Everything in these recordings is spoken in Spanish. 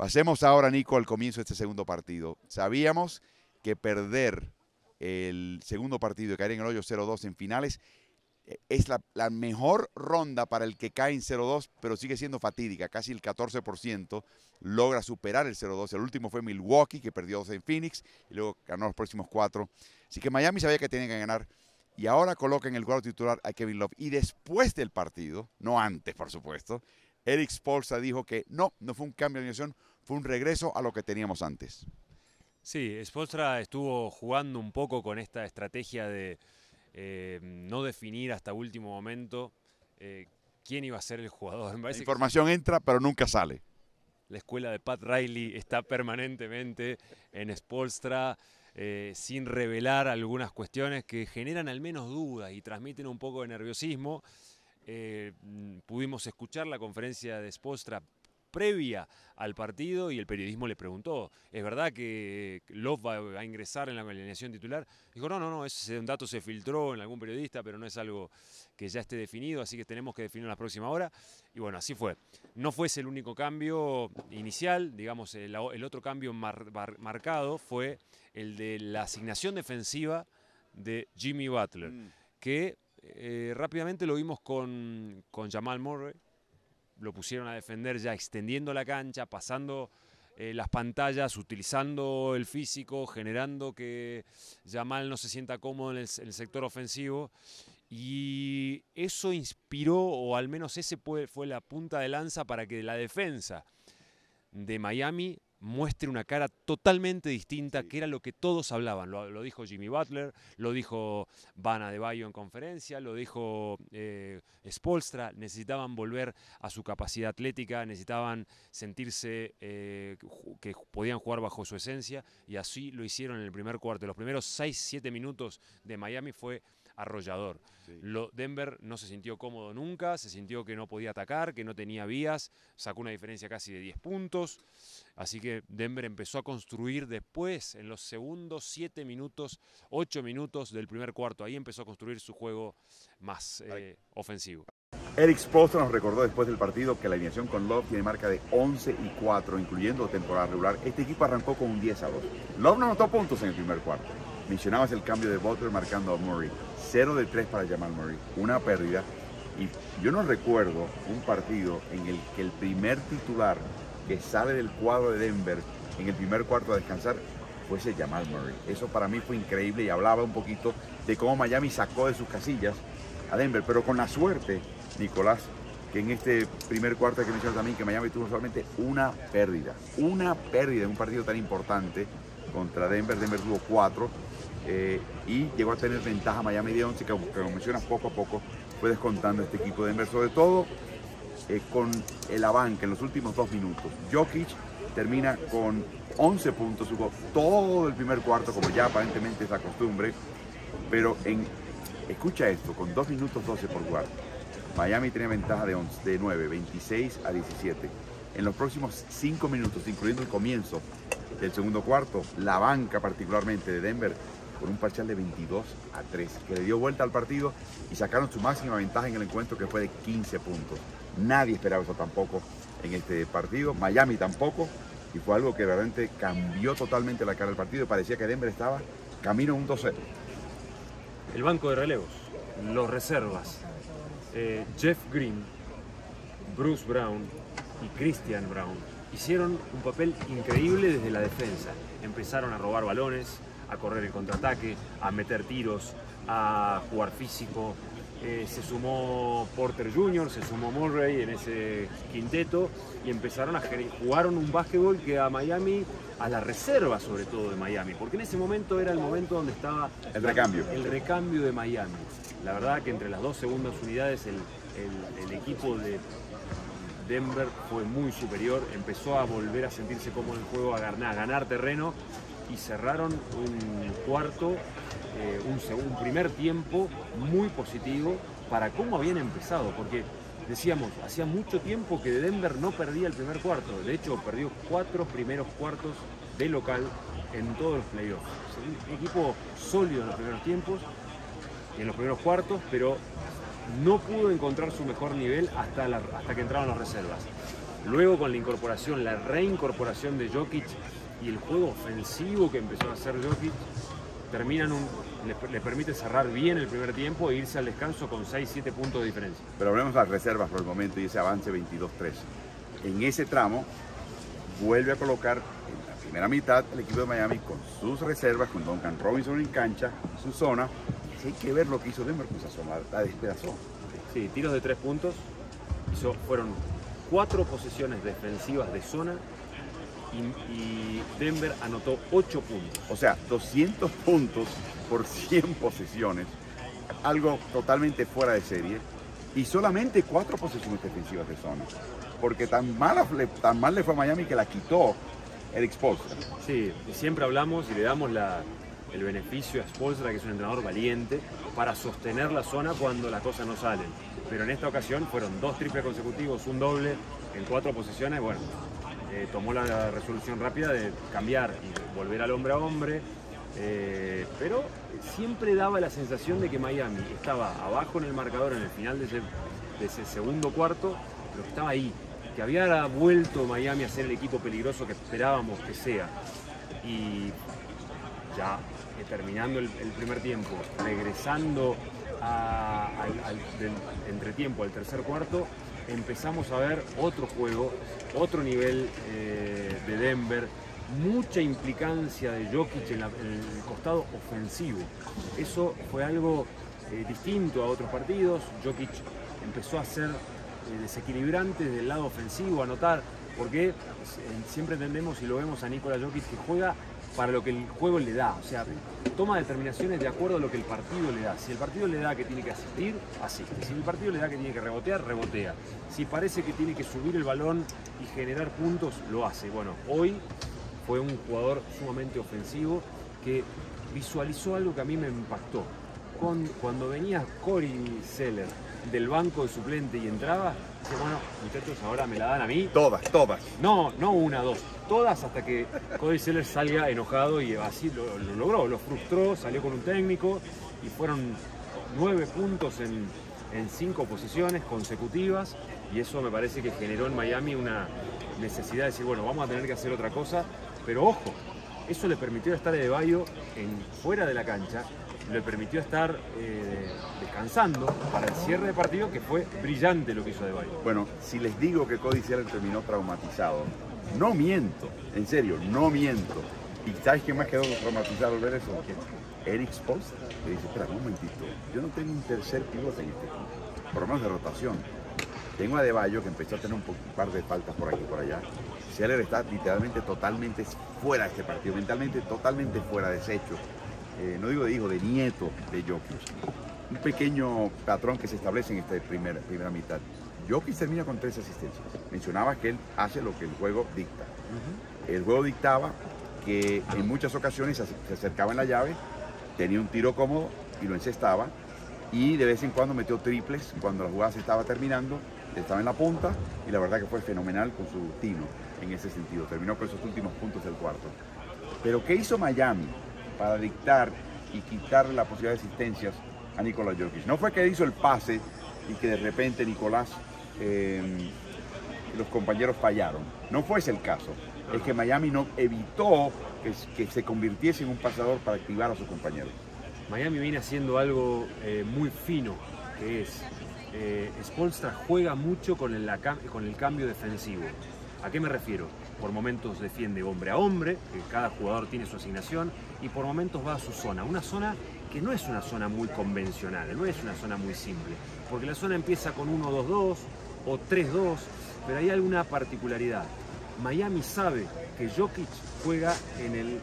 Pasemos ahora, Nico, al comienzo de este segundo partido. Sabíamos que perder el segundo partido y caer en el hoyo 0-2 en finales eh, es la, mejor ronda para el que cae en 0-2, pero sigue siendo fatídica. Casi el 14% logra superar el 0-2. El último fue Milwaukee, que perdió 2 en Phoenix, y luego ganó los próximos 4. Así que Miami sabía que tenían que ganar. Y ahora coloca en el cuadro titular a Kevin Love. Y después del partido, no antes, por supuesto, Eric Spolza dijo que no, no fue un cambio de alineación, fue un regreso a lo que teníamos antes. Sí, Spostra estuvo jugando un poco con esta estrategia de eh, no definir hasta último momento eh, quién iba a ser el jugador. la información entra, pero nunca sale. La escuela de Pat Riley está permanentemente en Spolstra, eh, sin revelar algunas cuestiones que generan al menos dudas y transmiten un poco de nerviosismo. pudimos escuchar la conferencia de Spolstra previa al partido y el periodismo le preguntó, ¿es verdad que Love va a ingresar en la alineación titular? Dijo, no, no, no, ese dato se filtró en algún periodista, pero no es algo que ya esté definido, así que tenemos que definirlo en la próxima hora. Y bueno, así fue. No fue ese el único cambio inicial, digamos, el, otro cambio marcado fue el de la asignación defensiva de Jimmy Butler, mm. que eh, rápidamente lo vimos con, con Jamal Murray, lo pusieron a defender ya extendiendo la cancha, pasando eh, las pantallas, utilizando el físico, generando que Yamal no se sienta cómodo en el, sector ofensivo. Y eso inspiró, o al menos ese fue la punta de lanza para que la defensa de Miami muestre una cara totalmente distinta, que era lo que todos hablaban. Lo, dijo Jimmy Butler, lo dijo Bana de Bayo en conferencia, lo dijo eh, Spolstra. Necesitaban volver a su capacidad atlética, necesitaban sentirse eh, que podían jugar bajo su esencia, y así lo hicieron en el primer cuarto. Los primeros 6-7 minutos de Miami fue arrollador. Denver no se sintió cómodo nunca, se sintió que no podía atacar, que no tenía vías, sacó una diferencia casi de 10 puntos. Así que Denver empezó a construir después, en los segundos 7 minutos, 8 minutos del primer cuarto. Ahí empezó a construir su juego más eh, ofensivo. Eric Post nos recordó después del partido que la alineación con Love tiene marca de 11 y 4, incluyendo temporada regular. Este equipo arrancó con un 10 a 2. Love no anotó puntos en el primer cuarto. Mencionabas el cambio de Butler marcando a Murray. 0 de 3 para Jamal Murray. Una pérdida. Y yo no recuerdo un partido en el que el primer titular que sale del cuadro de Denver en el primer cuarto a descansar fuese Jamal Murray. Eso para mí fue increíble y hablaba un poquito de cómo Miami sacó de sus casillas a Denver. Pero con la suerte, Nicolás, que en este primer cuarto hay que mencionar también que Miami tuvo solamente una pérdida. Una pérdida en un partido tan importante contra Denver. Denver tuvo cuatro eh, y llegó a tener ventaja Miami de 11, que como mencionas, poco a poco fue contando este equipo de Denver, sobre todo eh, con el banca en los últimos dos minutos. Jokic termina con 11 puntos, jugó todo el primer cuarto, como ya aparentemente es la costumbre, pero en, escucha esto, con 2 minutos 12 por cuarto Miami tiene ventaja de, de 9, 26 a 17. En los próximos 5 minutos, incluyendo el comienzo del segundo cuarto, la banca particularmente de Denver con un parcial de 22 a 3, que le dio vuelta al partido y sacaron su máxima ventaja en el encuentro que fue de 15 puntos. Nadie esperaba eso tampoco en este partido, Miami tampoco, y fue algo que realmente cambió totalmente la cara del partido. Parecía que Denver estaba camino a un 2-0. El banco de relevos, los reservas, eh, Jeff Green, Bruce Brown y Christian Brown hicieron un papel increíble desde la defensa. Empezaron a robar balones, a correr el contraataque, a meter tiros, a jugar físico. Eh, se sumó Porter Jr., se sumó Murray en ese quinteto y empezaron a jugaron un básquetbol que a Miami, a la reserva sobre todo de Miami, porque en ese momento era el momento donde estaba el recambio, el recambio de Miami. La verdad que entre las dos segundas unidades el, equipo de Denver fue muy superior, empezó a volver a sentirse como en el juego, a ganar terreno y cerraron un cuarto, eh, un, primer tiempo muy positivo para cómo habían empezado, porque decíamos, hacía mucho tiempo que Denver no perdía el primer cuarto, de hecho perdió cuatro primeros cuartos de local en todos los playoffs. un equipo sólido en los primeros tiempos, en los primeros cuartos, pero no pudo encontrar su mejor nivel hasta, hasta que entraron las reservas. Luego con la incorporación, la reincorporación de Jokic, y el juego ofensivo que empezó a hacer Jokic terminan le, permite cerrar bien el primer tiempo e irse al descanso con 6-7 puntos de diferencia. Pero hablemos las reservas por el momento y ese avance 22-3. En ese tramo vuelve a colocar en la primera mitad el equipo de Miami con sus reservas, con Duncan Robinson en cancha, su zona. hay que ver lo que hizo Denver con esa pues la ah, despedazón Sí, tiros de tres puntos. fueron cuatro posesiones defensivas de zona y, Denver anotó 8 puntos. O sea, 200 puntos por 100 posesiones, algo totalmente fuera de serie, y solamente 4 posesiones defensivas de zona, porque tan, tan mal le fue a Miami que la quitó el Expostra. Sí, siempre hablamos y le damos el beneficio a Spolstra, que es un entrenador valiente, para sostener la zona cuando las cosas no salen. Pero en esta ocasión fueron dos triples consecutivos, un doble en cuatro posiciones. Bueno, eh, tomó la resolución rápida de cambiar y volver al hombre a hombre. Eh, pero siempre daba la sensación de que Miami estaba abajo en el marcador en el final de ese, segundo cuarto, pero estaba ahí, que había vuelto Miami a ser el equipo peligroso que esperábamos que sea. Y ya eh, terminando el, primer tiempo, regresando al, entretiempo, al tercer cuarto, empezamos a ver otro juego, otro nivel eh, de Denver, mucha implicancia de Jokic en, el costado ofensivo. Eso fue algo eh, distinto a otros partidos. Jokic empezó a ser eh, desequilibrante del lado ofensivo, a notar, porque siempre entendemos y lo vemos a Nikola Jokic que juega para lo que el juego le da. O sea, toma determinaciones de acuerdo a lo que el partido le da. Si el partido le da que tiene que asistir, asiste. Si el partido le da que tiene que rebotear, rebotea. Si parece que tiene que subir el balón y generar puntos, lo hace. Bueno, hoy fue un jugador sumamente ofensivo que visualizó algo que a mí me impactó. Cuando venía Cory Seller del banco de suplente y entraba, bueno, muchachos, ahora me la dan a mí. Todas, todas. No, no una, dos. Todas hasta que Cody Seller salga enojado y así lo, logró. Lo frustró, salió con un técnico y fueron nueve puntos en, cinco posiciones consecutivas. Y eso me parece que generó en Miami una necesidad de decir, bueno, vamos a tener que hacer otra cosa. Pero ojo, eso le permitió estar de Bayo fuera de la cancha le permitió estar eh, descansando para el cierre de partido, que fue brillante lo que hizo De Bueno, si les digo que Cody Seller terminó traumatizado, no miento, en serio, no miento. ¿Y sabes quién más quedó traumatizado al ver eso? Eric Post. le dice, espera, un momentito, yo no tengo un tercer pivote en este por lo de rotación. Tengo a De Bayo que empezó a tener un, par de faltas por aquí y por allá. Seller está literalmente totalmente fuera de este partido, mentalmente totalmente fuera, de ese hecho. Eh, no digo de hijo, de nieto de Jokic. Un pequeño patrón que se establece en esta primera, primera mitad. Jokic termina con tres asistencias. Mencionaba que él hace lo que el juego dicta. El juego dictaba que en muchas ocasiones se acercaba en la llave, tenía un tiro cómodo y lo encestaba. Y de vez en cuando metió triples cuando la jugada se estaba terminando. Estaba en la punta y la verdad que fue fenomenal con su tino en ese sentido. Terminó con esos últimos puntos del cuarto. Pero ¿qué hizo Miami? para dictar y quitarle la posibilidad de asistencias a Nicolás Jokic. No fue que hizo el pase y que de repente Nicolás em, y los compañeros fallaron. No fue ese el caso. Es que Miami no evitó que, se convirtiese en un pasador para activar a sus compañeros. Miami viene haciendo algo eh, muy fino, que es eh, Spolstra juega mucho con el cambio defensivo. ¿A qué me refiero? por momentos defiende hombre a hombre, cada jugador tiene su asignación, y por momentos va a su zona, una zona que no es una zona muy convencional, no es una zona muy simple, porque la zona empieza con 1-2-2 o 3-2, pero hay alguna particularidad. Miami sabe que Jokic juega en el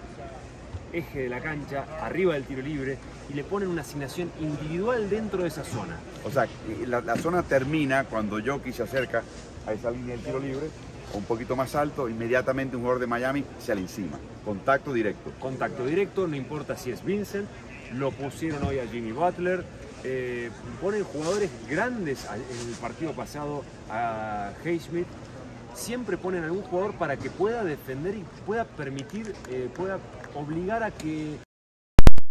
eje de la cancha, arriba del tiro libre, y le ponen una asignación individual dentro de esa zona. O sea, la zona termina cuando Jokic se acerca a esa línea del tiro libre un poquito más alto, inmediatamente un jugador de Miami se le encima. Contacto directo. Contacto directo, no importa si es Vincent, lo pusieron hoy a Jimmy Butler. Eh, ponen jugadores grandes en el partido pasado a Smith. Siempre ponen algún jugador para que pueda defender y pueda permitir, eh, pueda obligar a que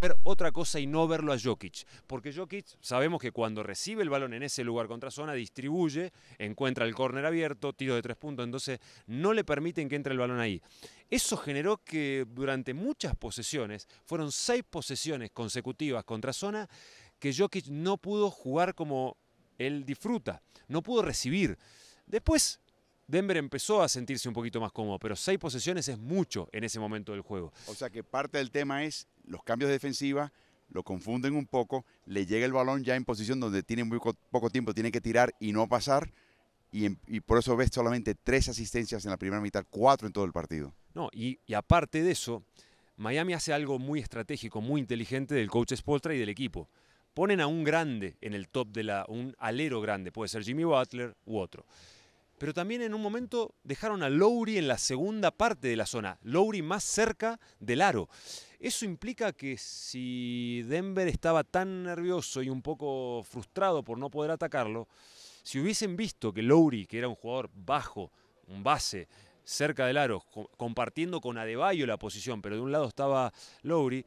ver otra cosa y no verlo a Jokic. Porque Jokic sabemos que cuando recibe el balón en ese lugar contra zona, distribuye, encuentra el córner abierto, tiro de tres puntos, entonces no le permiten que entre el balón ahí. Eso generó que durante muchas posesiones, fueron seis posesiones consecutivas contra zona, que Jokic no pudo jugar como él disfruta, no pudo recibir. Después Denver empezó a sentirse un poquito más cómodo, pero seis posesiones es mucho en ese momento del juego. O sea que parte del tema es los cambios de defensiva lo confunden un poco, le llega el balón ya en posición donde tiene muy poco tiempo, tiene que tirar y no pasar, y, por eso ves solamente tres asistencias en la primera mitad, cuatro en todo el partido. No, y, aparte de eso, Miami hace algo muy estratégico, muy inteligente del coach Spoltra y del equipo. Ponen a un grande en el top de la, un alero grande, puede ser Jimmy Butler u otro. Pero también en un momento dejaron a Lowry en la segunda parte de la zona, Lowry más cerca del aro. Eso implica que si Denver estaba tan nervioso y un poco frustrado por no poder atacarlo, si hubiesen visto que Lowry, que era un jugador bajo, un base, cerca del aro, compartiendo con Adebayo la posición, pero de un lado estaba Lowry,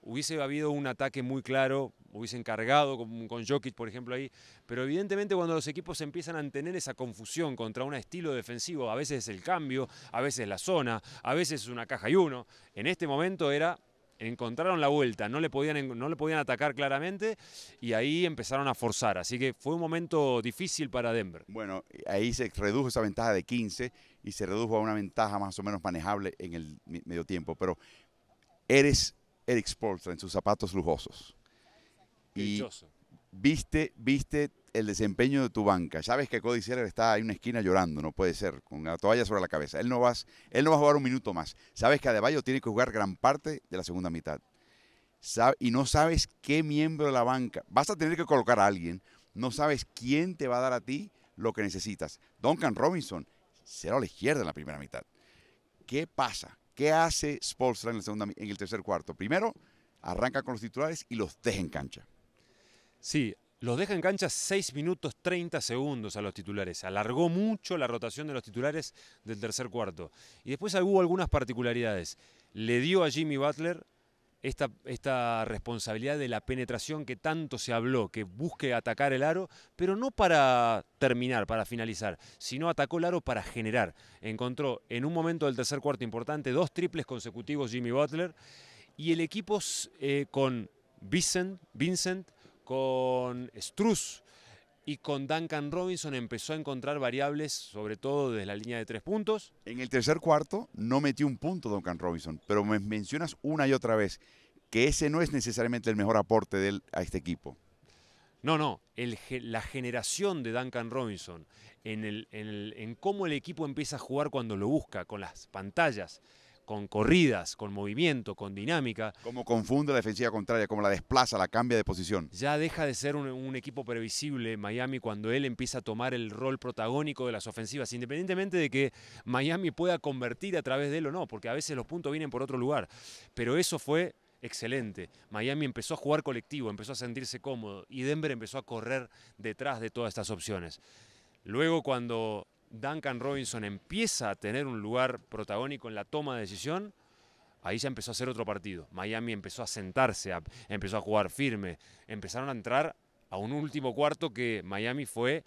hubiese habido un ataque muy claro, hubiesen cargado con, con Jokic, por ejemplo, ahí. Pero evidentemente cuando los equipos empiezan a tener esa confusión contra un estilo defensivo, a veces es el cambio, a veces la zona, a veces es una caja y uno. En este momento era encontraron la vuelta, no le, podían, no le podían atacar claramente y ahí empezaron a forzar. Así que fue un momento difícil para Denver. Bueno, ahí se redujo esa ventaja de 15 y se redujo a una ventaja más o menos manejable en el medio tiempo. Pero eres Eric Spolstra en sus zapatos lujosos y viste, viste el desempeño de tu banca. Sabes que Cody Seller está en una esquina llorando, no puede ser, con la toalla sobre la cabeza. Él no, vas, él no va a jugar un minuto más. Sabes que Adebayo tiene que jugar gran parte de la segunda mitad. y no sabes qué miembro de la banca. Vas a tener que colocar a alguien. No sabes quién te va a dar a ti lo que necesitas. Duncan Robinson, será a la izquierda en la primera mitad. ¿Qué pasa? ¿Qué hace Spolstra en, en el tercer cuarto? Primero, arranca con los titulares y los deja en cancha. Sí, los deja en cancha 6 minutos 30 segundos a los titulares. Alargó mucho la rotación de los titulares del tercer cuarto. Y después hubo algunas particularidades. Le dio a Jimmy Butler esta, responsabilidad de la penetración que tanto se habló, que busque atacar el aro, pero no para terminar, para finalizar, sino atacó el aro para generar. Encontró en un momento del tercer cuarto importante dos triples consecutivos Jimmy Butler y el equipo eh, con Vincent, Vincent con Struz y con Duncan Robinson empezó a encontrar variables, sobre todo desde la línea de tres puntos. En el tercer cuarto no metió un punto Duncan Robinson, pero me mencionas una y otra vez que ese no es necesariamente el mejor aporte de él a este equipo. No, no, la generación de Duncan Robinson, en cómo el equipo empieza a jugar cuando lo busca, con las pantallas, con corridas, con movimiento, con dinámica. Como confunde la defensiva contraria, cómo la desplaza, la cambia de posición. Ya deja de ser un, un equipo previsible Miami cuando él empieza a tomar el rol protagónico de las ofensivas, independientemente de que Miami pueda convertir a través de él o no, porque a veces los puntos vienen por otro lugar. Pero eso fue excelente. Miami empezó a jugar colectivo, empezó a sentirse cómodo y Denver empezó a correr detrás de todas estas opciones. Luego cuando Duncan Robinson empieza a tener un lugar protagónico en la toma de decisión, ahí ya empezó a hacer otro partido. Miami empezó a sentarse, empezó a jugar firme, empezaron a entrar a un último cuarto que Miami fue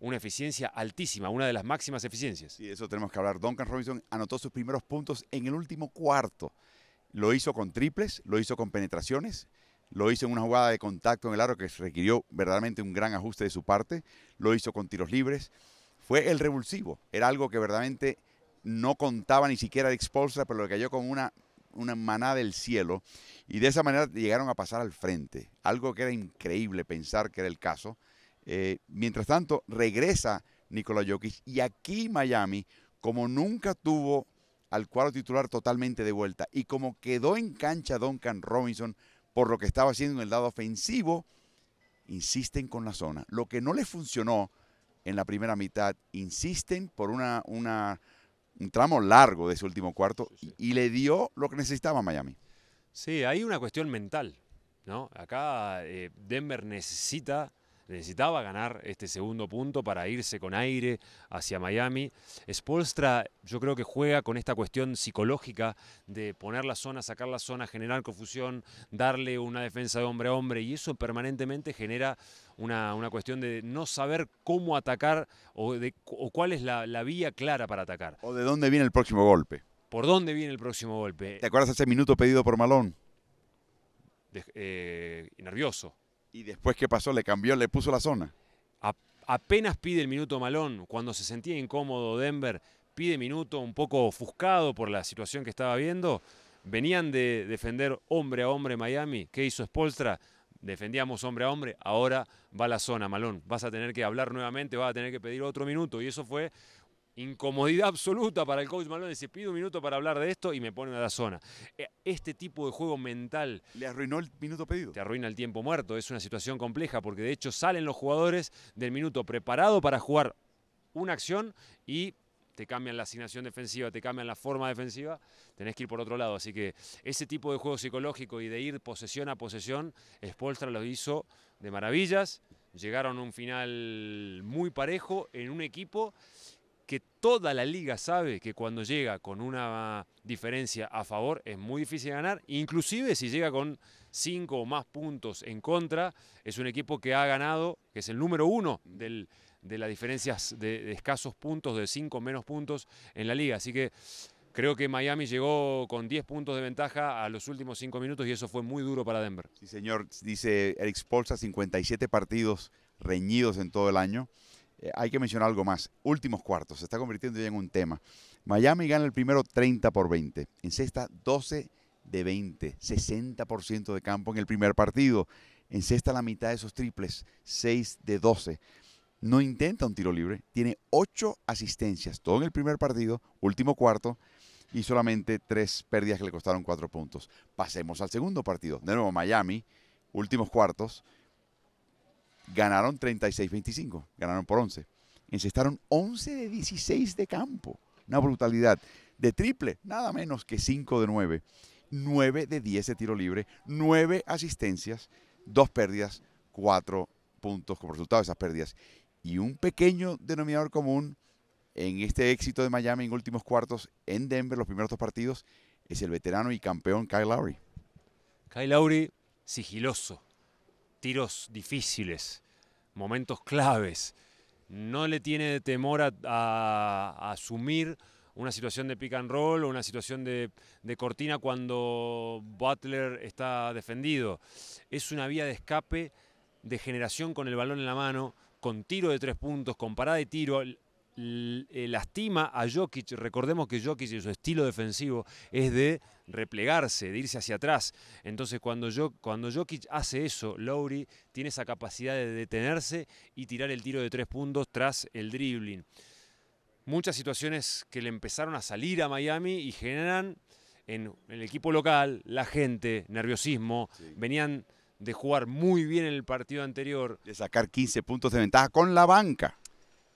una eficiencia altísima, una de las máximas eficiencias. Y eso tenemos que hablar. Duncan Robinson anotó sus primeros puntos en el último cuarto. Lo hizo con triples, lo hizo con penetraciones, lo hizo en una jugada de contacto en el aro que requirió verdaderamente un gran ajuste de su parte, lo hizo con tiros libres fue el revulsivo. Era algo que verdaderamente no contaba ni siquiera de Expulsa, pero le cayó con una, una manada del cielo. Y de esa manera llegaron a pasar al frente. Algo que era increíble pensar que era el caso. Eh, mientras tanto, regresa Nicolás Jokic. Y aquí Miami, como nunca tuvo al cuadro titular totalmente de vuelta y como quedó en cancha Duncan Robinson por lo que estaba haciendo en el lado ofensivo, insisten con la zona. Lo que no les funcionó en la primera mitad. Insisten por una, un tramo largo de su último cuarto Y, le dio lo que necesitaba Miami. Sí, hay una cuestión mental, ¿no? Acá eh, Denver necesita necesitaba ganar este segundo punto para irse con aire hacia Miami. Spolstra yo creo que juega con esta cuestión psicológica de poner la zona, sacar la zona, generar confusión, darle una defensa de hombre a hombre y eso permanentemente genera una, cuestión de no saber cómo atacar o, de, cuál es la, vía clara para atacar. O de dónde viene el próximo golpe. ¿Por dónde viene el próximo golpe? ¿Te acuerdas ese minuto pedido por Malón? Eh, nervioso. ¿Y después qué pasó? ¿Le cambió, le puso la zona? apenas pide el minuto Malón, cuando se sentía incómodo Denver, pide minuto un poco ofuscado por la situación que estaba viendo. Venían de defender hombre a hombre Miami. ¿Qué hizo Spolstra? defendíamos hombre a hombre, ahora va la zona, Malón. Vas a tener que hablar nuevamente, vas a tener que pedir otro minuto. Y eso fue incomodidad absoluta para el coach Malone. Dice, pido un minuto para hablar de esto y me pone a la zona. Eh, este tipo de juego mental... Le arruinó el minuto pedido. Te arruina el tiempo muerto. Es una situación compleja porque de hecho salen los jugadores del minuto preparado para jugar una acción y te cambian la asignación defensiva, te cambian la forma defensiva, tenés que ir por otro lado. Así que ese tipo de juego psicológico y de ir posesión a posesión, Spolstra lo hizo de maravillas. Llegaron a un final muy parejo en un equipo que toda la liga sabe que cuando llega con una diferencia a favor es muy difícil ganar, inclusive si llega con cinco o más puntos en contra, es un equipo que ha ganado, que es el número uno de las diferencias de, escasos puntos, de cinco o menos puntos en la liga. Así que creo que Miami llegó con 10 puntos de ventaja a los últimos cinco minutos y eso fue muy duro para Denver. Sí, señor, dice Eric Spolza, 57 partidos reñidos en todo el año. Eh, hay que mencionar algo más. Últimos cuartos, se está convirtiendo ya en un tema. Miami gana el primero 30 por 20. En sexta, 12 de 20. 60% de campo en el primer partido. En sexta, la mitad de esos triples, 6 de 12 no intenta un tiro libre, tiene ocho asistencias, todo en el primer partido, último cuarto, y solamente tres pérdidas que le costaron cuatro puntos. Pasemos al segundo partido, de nuevo Miami, últimos cuartos, ganaron 36-25, ganaron por 11. Encestaron 11 de 16 de campo, una brutalidad. De triple, nada menos que 5 de 9. 9 de 10 de tiro libre, 9 asistencias, 2 pérdidas, 4 puntos como resultado de esas pérdidas. Y un pequeño denominador común en este éxito de Miami en últimos cuartos en Denver, los primeros dos partidos, es el veterano y campeón Kyle Lowry. Kyle Lowry, sigiloso, tiros difíciles, momentos claves. No le tiene temor a, asumir una situación de pick and roll o una situación de, cortina cuando Butler está defendido. Es una vía de escape, de generación con el balón en la mano, con tiro de tres puntos, con parada de tiro. Eh, lastima a Jokic. Recordemos que Jokic y su estilo defensivo es de replegarse, de irse hacia atrás. Entonces cuando, yo, cuando Jokic hace eso, Lowry tiene esa capacidad de detenerse y tirar el tiro de tres puntos tras el dribbling. Muchas situaciones que le empezaron a salir a Miami y generan en el equipo local, la gente, nerviosismo, venían de jugar muy bien en el partido anterior. De sacar 15 puntos de ventaja con la banca.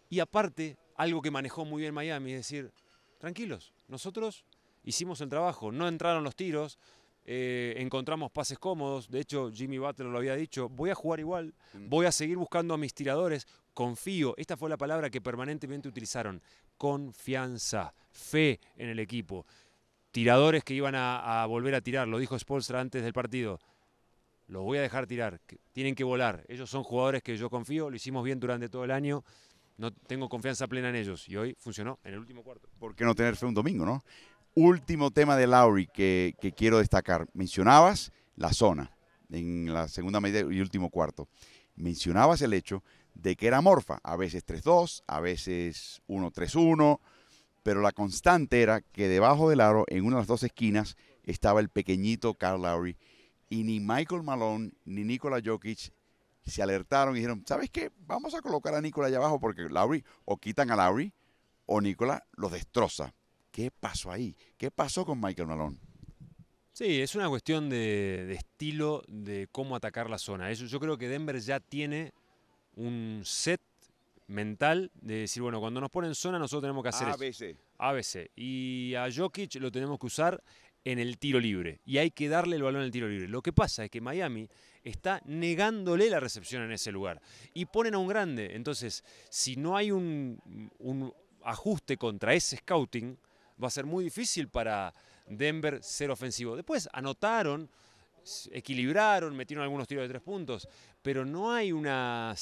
Y aparte, algo que manejó muy bien Miami, es decir, tranquilos, nosotros hicimos el trabajo, no entraron los tiros, eh, encontramos pases cómodos, de hecho Jimmy Butler lo había dicho, voy a jugar igual, mm. voy a seguir buscando a mis tiradores, confío, esta fue la palabra que permanentemente utilizaron, confianza, fe en el equipo, tiradores que iban a, a volver a tirar, lo dijo Spolstra antes del partido, los voy a dejar tirar, tienen que volar, ellos son jugadores que yo confío, lo hicimos bien durante todo el año, no tengo confianza plena en ellos. Y hoy funcionó en el último cuarto. ¿Por qué no tener fe un domingo, no? Último tema de Lowry que, quiero destacar. Mencionabas la zona en la segunda media y último cuarto. Mencionabas el hecho de que era morfa, a veces 3-2, a veces 1-3-1, pero la constante era que debajo del aro, en una de las dos esquinas, estaba el pequeñito Carl Lowry y ni Michael Malone ni Nikola Jokic se alertaron y dijeron, ¿sabes qué? Vamos a colocar a Nicola allá abajo porque Lowry o quitan a Lowry o Nicola los destroza. ¿Qué pasó ahí? ¿Qué pasó con Michael Malone? Sí, es una cuestión de, estilo de cómo atacar la zona. Eso, yo creo que Denver ya tiene un set mental de decir, bueno, cuando nos ponen zona nosotros tenemos que hacer ABC. ABC. Y a Jokic lo tenemos que usar en el tiro libre. Y hay que darle el balón al tiro libre. Lo que pasa es que Miami está negándole la recepción en ese lugar. Y ponen a un grande. Entonces, si no hay un, un ajuste contra ese scouting, va a ser muy difícil para Denver ser ofensivo. Después anotaron, equilibraron, metieron algunos tiros de tres puntos, pero no hay una...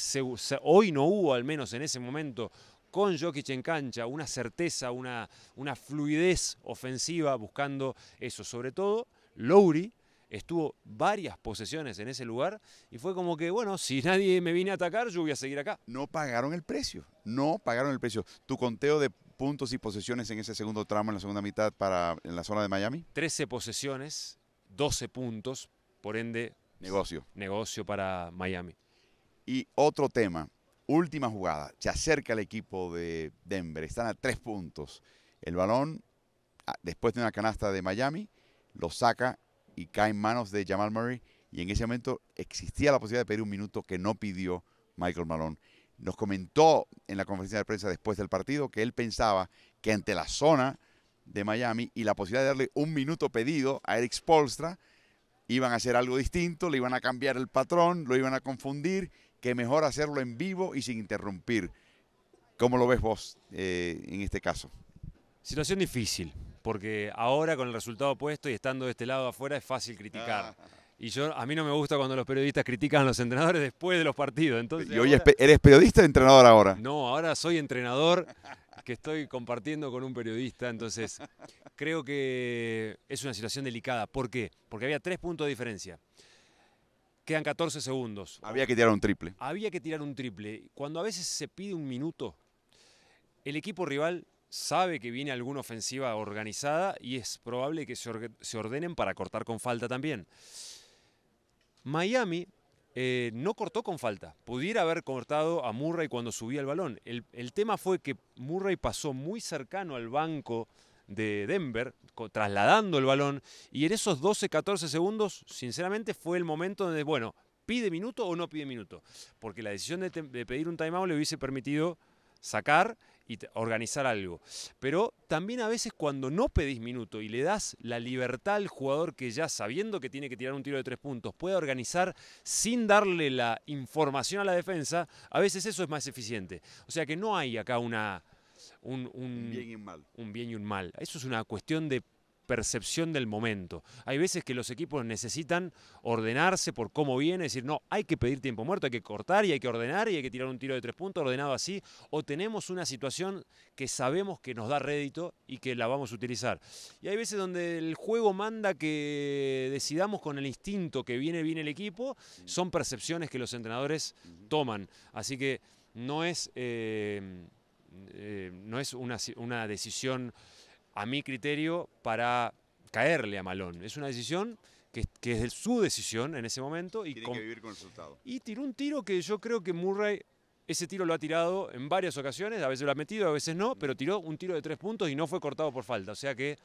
Hoy no hubo, al menos en ese momento, con Jokic en cancha, una certeza, una, fluidez ofensiva buscando eso. Sobre todo, Lowry estuvo varias posesiones en ese lugar y fue como que, bueno, si nadie me viene a atacar, yo voy a seguir acá. No pagaron el precio, no pagaron el precio. Tu conteo de puntos y posesiones en ese segundo tramo, en la segunda mitad, para en la zona de Miami. 13 posesiones, 12 puntos, por ende... Negocio. Negocio para Miami. Y otro tema, Última jugada. Se acerca el equipo de Denver. Están a tres puntos. El balón, ah, después de una canasta de Miami, lo saca y cae en manos de Jamal Murray. Y en ese momento existía la posibilidad de pedir un minuto que no pidió Michael Malone. Nos comentó en la conferencia de prensa después del partido que él pensaba que ante la zona de Miami y la posibilidad de darle un minuto pedido a Eric Spolstra, iban a hacer algo distinto, le iban a cambiar el patrón, lo iban a confundir que mejor hacerlo en vivo y sin interrumpir. ¿Cómo lo ves vos eh, en este caso? Situación difícil, porque ahora con el resultado puesto y estando de este lado afuera es fácil criticar. Ah. Y yo, a mí no me gusta cuando los periodistas critican a los entrenadores después de los partidos. Entonces, ¿Y hoy eres periodista o entrenador ahora? No, ahora soy entrenador que estoy compartiendo con un periodista. Entonces, creo que es una situación delicada. ¿Por qué? Porque había tres puntos de diferencia. Quedan 14 segundos. Había que tirar un triple. Había que tirar un triple. Cuando a veces se pide un minuto, el equipo rival sabe que viene alguna ofensiva organizada y es probable que se ordenen para cortar con falta también. Miami eh, no cortó con falta. Pudiera haber cortado a Murray cuando subía el balón. El, el tema fue que Murray pasó muy cercano al banco de Denver, trasladando el balón. Y en esos 12, 14 segundos, sinceramente, fue el momento donde, bueno, pide minuto o no pide minuto. Porque la decisión de, pedir un timeout le hubiese permitido sacar y organizar algo. Pero también a veces cuando no pedís minuto y le das la libertad al jugador que ya sabiendo que tiene que tirar un tiro de tres puntos puede organizar sin darle la información a la defensa, a veces eso es más eficiente. O sea que no hay acá una, un, bien y un mal. bien y un mal. Eso es una cuestión de percepción del momento. Hay veces que los equipos necesitan ordenarse por cómo viene, decir, no, hay que pedir tiempo muerto, hay que cortar y hay que ordenar y hay que tirar un tiro de tres puntos ordenado así, o tenemos una situación que sabemos que nos da rédito y que la vamos a utilizar. Y hay veces donde el juego manda que decidamos con el instinto que viene bien el equipo, son percepciones que los entrenadores toman. Así que no es... Eh, eh, no es una, decisión a mi criterio para caerle a Malón. Es una decisión que, es su decisión en ese momento. Y que vivir con resultado. Y tiró un tiro que yo creo que Murray, ese tiro lo ha tirado en varias ocasiones, a veces lo ha metido, a veces no, pero tiró un tiro de tres puntos y no fue cortado por falta. O sea que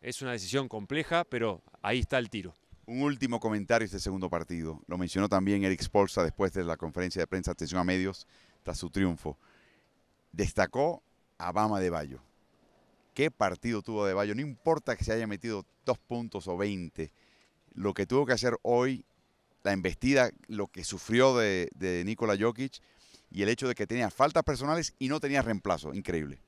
es una decisión compleja, pero ahí está el tiro. Un último comentario este segundo partido. Lo mencionó también Eric Spolza después de la conferencia de prensa Atención a Medios tras su triunfo destacó a Bama de Bayo. ¿Qué partido tuvo de Bayo? No importa que se haya metido dos puntos o veinte. Lo que tuvo que hacer hoy, la embestida, lo que sufrió de, de Nikola Jokic y el hecho de que tenía faltas personales y no tenía reemplazo. Increíble.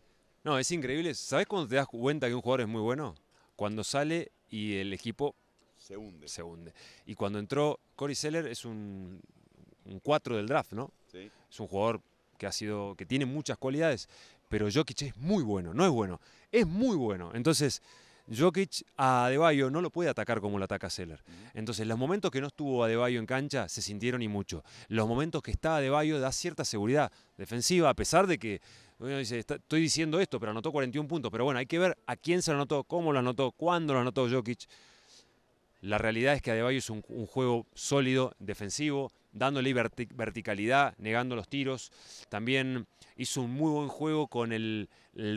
No, es increíble. ¿Sabes cuando te das cuenta que un jugador es muy bueno? Cuando sale y el equipo se hunde. Se hunde. Y cuando entró Cory Seller es un, un 4 del draft, ¿no? Sí. Es un jugador que ha sido, que tiene muchas cualidades, pero Jokic es muy bueno, no es bueno, es muy bueno. Entonces, Jokic a De Bayo no lo puede atacar como lo ataca Seller. Entonces, los momentos que no estuvo a Adebayo en cancha se sintieron y mucho. Los momentos que está Adebayo da cierta seguridad defensiva, a pesar de que bueno, dice, estoy diciendo esto, pero anotó 41 puntos. Pero bueno, hay que ver a quién se lo anotó, cómo lo anotó, cuándo lo anotó Jokic. La realidad es que Adebayo es un, juego sólido, defensivo, dándole verticalidad, negando los tiros. También hizo un muy buen juego con el,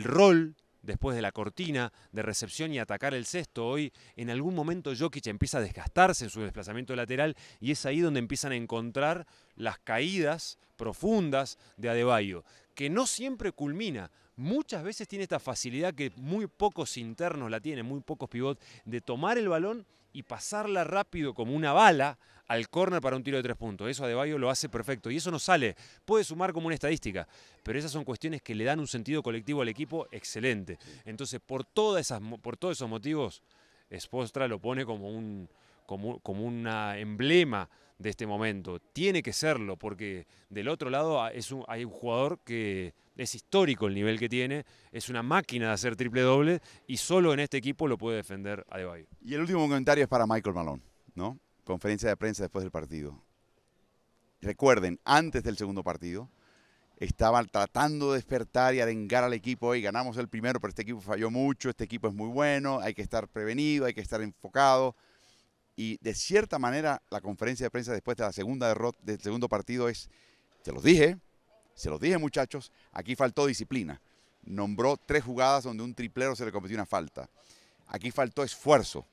rol después de la cortina de recepción y atacar el cesto. Hoy en algún momento Jokic empieza a desgastarse en su desplazamiento lateral y es ahí donde empiezan a encontrar las caídas profundas de Adebayo, que no siempre culmina. Muchas veces tiene esta facilidad que muy pocos internos la tienen, muy pocos pivots, de tomar el balón y pasarla rápido como una bala al córner para un tiro de tres puntos. Eso Adebayo lo hace perfecto y eso no sale. Puede sumar como una estadística, pero esas son cuestiones que le dan un sentido colectivo al equipo excelente. Entonces, por, todas esas, por todos esos motivos, Spostra lo pone como un, como, emblema de este momento. Tiene que serlo, porque del otro lado ah, es hay un jugador que es histórico el nivel que tiene, es una máquina de hacer triple doble y solo en este equipo lo puede defender Adebayo. Y el último comentario es para Michael Malone, ¿no? Conferencia de prensa después del partido. Recuerden, antes del segundo partido, estaban tratando de despertar y arengar al equipo, y ganamos el primero, pero este equipo falló mucho, este equipo es muy bueno, hay que estar prevenido, hay que estar enfocado. Y de cierta manera, la conferencia de prensa después de la segunda derrota, del segundo partido es, te los dije, se los dije, muchachos, aquí faltó disciplina. Nombró tres jugadas donde un triplero se le cometió una falta. Aquí faltó esfuerzo.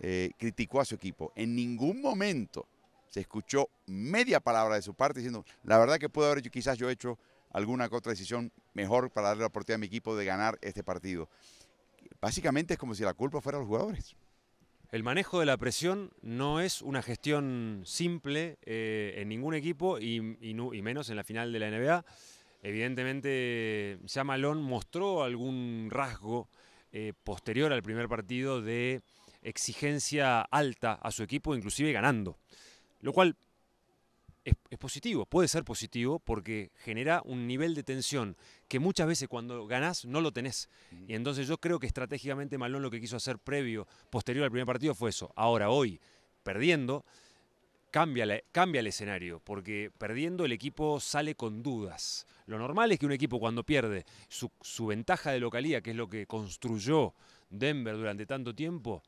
Eh, criticó a su equipo. En ningún momento se escuchó media palabra de su parte diciendo, la verdad que puedo haber hecho, quizás yo he hecho alguna otra decisión mejor para darle la oportunidad a mi equipo de ganar este partido. Básicamente es como si la culpa fuera a los jugadores. El manejo de la presión no es una gestión simple eh, en ningún equipo y, menos en la final de la NBA. Evidentemente, ya Malón mostró algún rasgo eh, posterior al primer partido de exigencia alta a su equipo, inclusive ganando. Lo cual es, positivo, puede ser positivo porque genera un nivel de tensión que muchas veces cuando ganás no lo tenés. Y entonces yo creo que estratégicamente Malón lo que quiso hacer previo, posterior al primer partido fue eso. Ahora, hoy, perdiendo, cambia, cambia el escenario, porque perdiendo el equipo sale con dudas. Lo normal es que un equipo cuando pierde su, ventaja de localía, que es lo que construyó Denver durante tanto tiempo,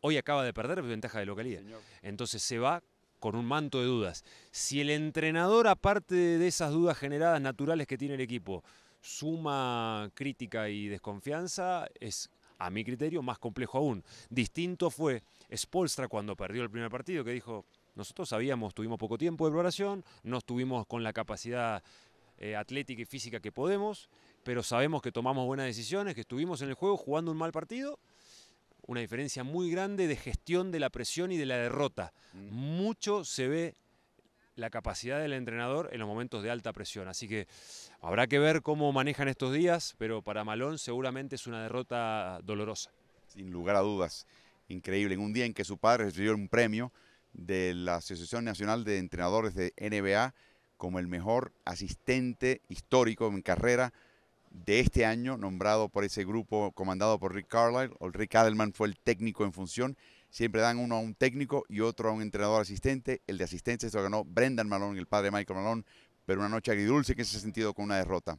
hoy acaba de perder su ventaja de localidad. Entonces se va con un manto de dudas. Si el entrenador, aparte de esas dudas generadas naturales que tiene el equipo, suma crítica y desconfianza, es a mi criterio más complejo aún. Distinto fue Spolstra cuando perdió el primer partido, que dijo, nosotros sabíamos, tuvimos poco tiempo de preparación, no estuvimos con la capacidad eh, atlética y física que podemos, pero sabemos que tomamos buenas decisiones, que estuvimos en el juego jugando un mal partido una diferencia muy grande de gestión de la presión y de la derrota. Mm. Mucho se ve la capacidad del entrenador en los momentos de alta presión. Así que habrá que ver cómo manejan estos días, pero para Malón seguramente es una derrota dolorosa. Sin lugar a dudas, increíble. En un día en que su padre recibió un premio de la Asociación Nacional de Entrenadores de NBA como el mejor asistente histórico en carrera de este año, nombrado por ese grupo comandado por Rick Carlisle. O Rick Adelman fue el técnico en función. Siempre dan uno a un técnico y otro a un entrenador asistente. El de asistencia se lo ganó Brendan Malone, el padre de Michael Malone, pero una noche agridulce que se ha sentido con una derrota.